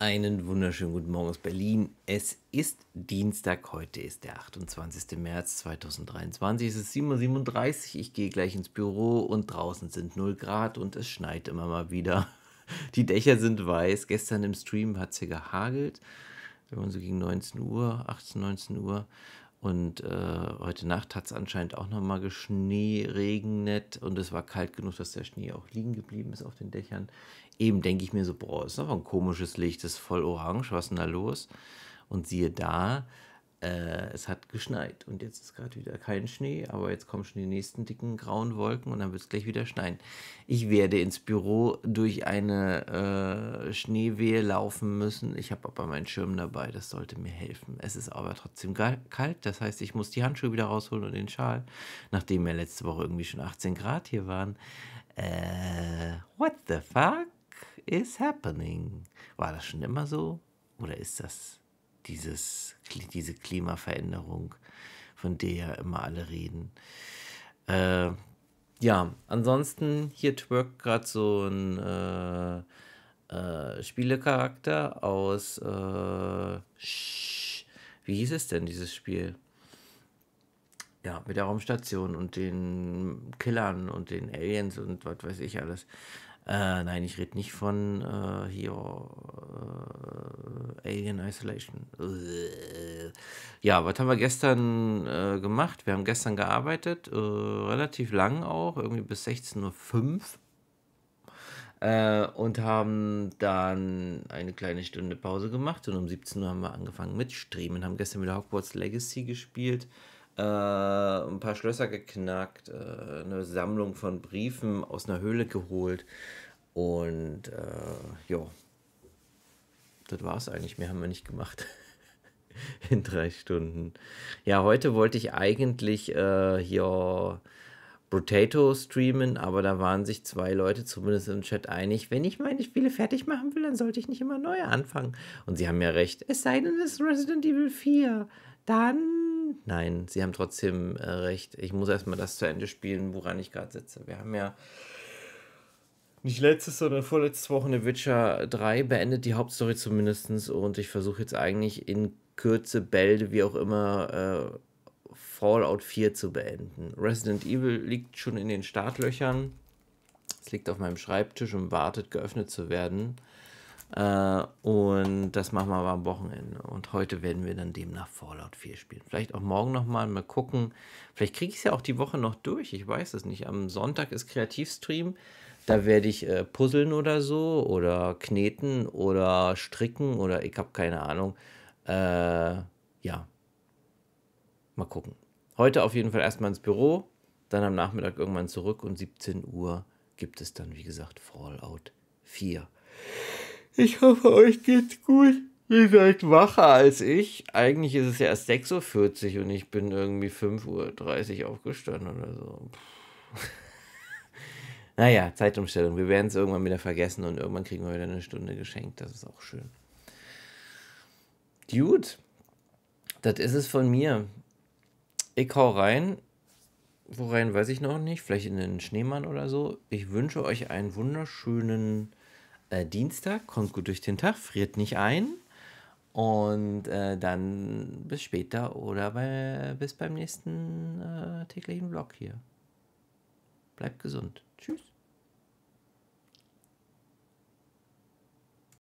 Einen wunderschönen guten Morgen aus Berlin. Es ist Dienstag, heute ist der 28. März 2023, es ist 7.37 Uhr, ich gehe gleich ins Büro und draußen sind 0 Grad und es schneit immer mal wieder. Die Dächer sind weiß, gestern im Stream hat es hier gehagelt, wenn man so gegen 19 Uhr, 18, 19 Uhr und äh, heute Nacht hat es anscheinend auch nochmal geschneeregnet und es war kalt genug, dass der Schnee auch liegen geblieben ist auf den Dächern. Eben denke ich mir so, boah, ist aber ein komisches Licht, ist voll orange, was ist denn da los? Und siehe da, äh, es hat geschneit und jetzt ist gerade wieder kein Schnee, aber jetzt kommen schon die nächsten dicken grauen Wolken und dann wird es gleich wieder schneien. Ich werde ins Büro durch eine äh, Schneewehe laufen müssen. Ich habe aber meinen Schirm dabei, das sollte mir helfen. Es ist aber trotzdem kalt, das heißt, ich muss die Handschuhe wieder rausholen und den Schal, nachdem wir letzte Woche irgendwie schon 18 Grad hier waren. Äh, what the fuck is happening? War das schon immer so? Oder ist das dieses, diese Klimaveränderung, von der ja immer alle reden. Äh, ja, ansonsten hier twerkt gerade so ein äh, äh, Spielecharakter aus. Äh, wie hieß es denn, dieses Spiel? ja, mit der Raumstation und den Killern und den Aliens und was weiß ich alles. Äh, nein, ich rede nicht von äh, hier Alien Isolation. Ja, was haben wir gestern äh, gemacht? Wir haben gestern gearbeitet, äh, relativ lang auch, irgendwie bis 16.05 Uhr. Äh, und haben dann eine kleine Stunde Pause gemacht und um 17 Uhr haben wir angefangen mit Streamen, haben gestern wieder Hogwarts Legacy gespielt. Äh, ein paar Schlösser geknackt, äh, eine Sammlung von Briefen aus einer Höhle geholt und äh, ja, das war es eigentlich. Mehr haben wir nicht gemacht. In drei Stunden. Ja, heute wollte ich eigentlich äh, hier Potato streamen, aber da waren sich zwei Leute zumindest im Chat einig, wenn ich meine Spiele fertig machen will, dann sollte ich nicht immer neu anfangen. Und sie haben ja recht. Es sei denn, es ist Resident Evil 4. Dann. Nein, sie haben trotzdem äh, recht. Ich muss erstmal das zu Ende spielen, woran ich gerade sitze. Wir haben ja nicht letztes, sondern vorletztes Wochenende Witcher 3 beendet die Hauptstory zumindest und ich versuche jetzt eigentlich in Kürze, Bälde, wie auch immer, äh, Fallout 4 zu beenden. Resident Evil liegt schon in den Startlöchern. Es liegt auf meinem Schreibtisch und wartet, geöffnet zu werden. Äh, und das machen wir aber am Wochenende. Und heute werden wir dann demnach Fallout 4 spielen. Vielleicht auch morgen nochmal, mal gucken. Vielleicht kriege ich es ja auch die Woche noch durch. Ich weiß es nicht. Am Sonntag ist Kreativstream. Da werde ich äh, puzzeln oder so oder kneten oder stricken oder ich habe keine Ahnung. Äh, ja, mal gucken. Heute auf jeden Fall erstmal ins Büro, dann am Nachmittag irgendwann zurück und 17 Uhr gibt es dann, wie gesagt, Fallout 4. Ich hoffe, euch geht's gut. Ihr seid wacher als ich. Eigentlich ist es ja erst 6.40 Uhr und ich bin irgendwie 5.30 Uhr aufgestanden oder so. Puh. Naja, Zeitumstellung. Wir werden es irgendwann wieder vergessen und irgendwann kriegen wir wieder eine Stunde geschenkt. Das ist auch schön. Dude, das ist es von mir. Ich hau rein. Wo rein weiß ich noch nicht. Vielleicht in den Schneemann oder so. Ich wünsche euch einen wunderschönen äh, Dienstag. Kommt gut durch den Tag. Friert nicht ein. Und äh, dann bis später oder bei, bis beim nächsten äh, täglichen Vlog hier. Bleibt gesund. Tschüss.